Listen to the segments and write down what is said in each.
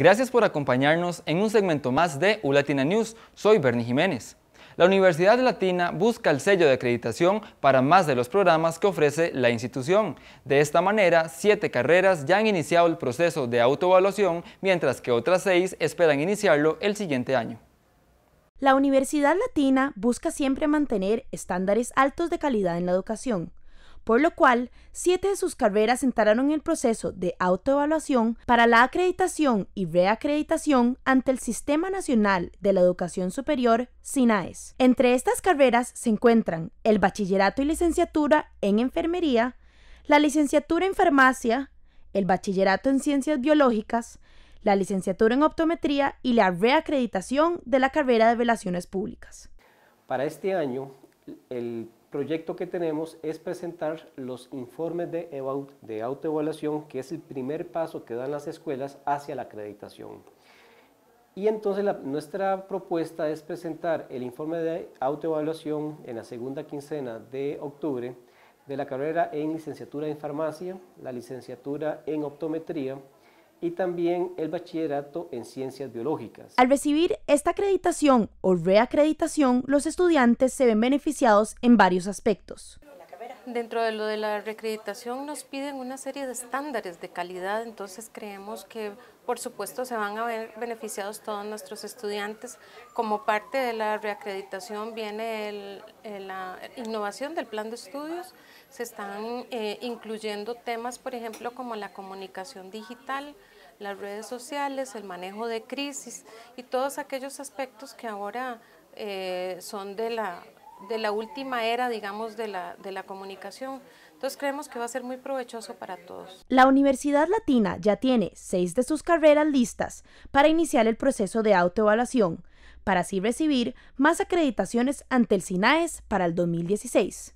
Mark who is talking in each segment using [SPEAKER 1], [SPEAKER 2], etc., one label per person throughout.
[SPEAKER 1] Gracias por acompañarnos en un segmento más de ULatina News. Soy Bernie Jiménez. La Universidad Latina busca el sello de acreditación para más de los programas que ofrece la institución. De esta manera, siete carreras ya han iniciado el proceso de autoevaluación, mientras que otras seis esperan iniciarlo el siguiente año.
[SPEAKER 2] La Universidad Latina busca siempre mantener estándares altos de calidad en la educación por lo cual siete de sus carreras entraron en el proceso de autoevaluación para la acreditación y reacreditación ante el Sistema Nacional de la Educación Superior, SINAES. Entre estas carreras se encuentran el bachillerato y licenciatura en enfermería, la licenciatura en farmacia, el bachillerato en ciencias biológicas, la licenciatura en optometría y la reacreditación de la carrera de relaciones públicas.
[SPEAKER 3] Para este año, el proyecto que tenemos es presentar los informes de, de autoevaluación, que es el primer paso que dan las escuelas hacia la acreditación. Y entonces nuestra propuesta es presentar el informe de autoevaluación en la segunda quincena de octubre de la carrera en licenciatura en farmacia, la licenciatura en optometría, y también el bachillerato en ciencias biológicas.
[SPEAKER 2] Al recibir esta acreditación o reacreditación, los estudiantes se ven beneficiados en varios aspectos.
[SPEAKER 4] Dentro de lo de la reacreditación nos piden una serie de estándares de calidad, entonces creemos que por supuesto se van a ver beneficiados todos nuestros estudiantes. Como parte de la reacreditación viene la innovación del plan de estudios, se están eh, incluyendo temas, por ejemplo, como la comunicación digital, las redes sociales, el manejo de crisis y todos aquellos aspectos que ahora eh, son de la de la última era, digamos, de la, comunicación. Entonces creemos que va a ser muy provechoso para todos.
[SPEAKER 2] La Universidad Latina ya tiene seis de sus carreras listas para iniciar el proceso de autoevaluación, para así recibir más acreditaciones ante el SINAES para el 2016.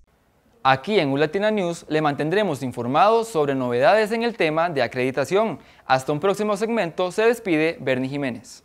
[SPEAKER 1] Aquí en Ulatina News le mantendremos informados sobre novedades en el tema de acreditación. Hasta un próximo segmento se despide Bernie Jiménez.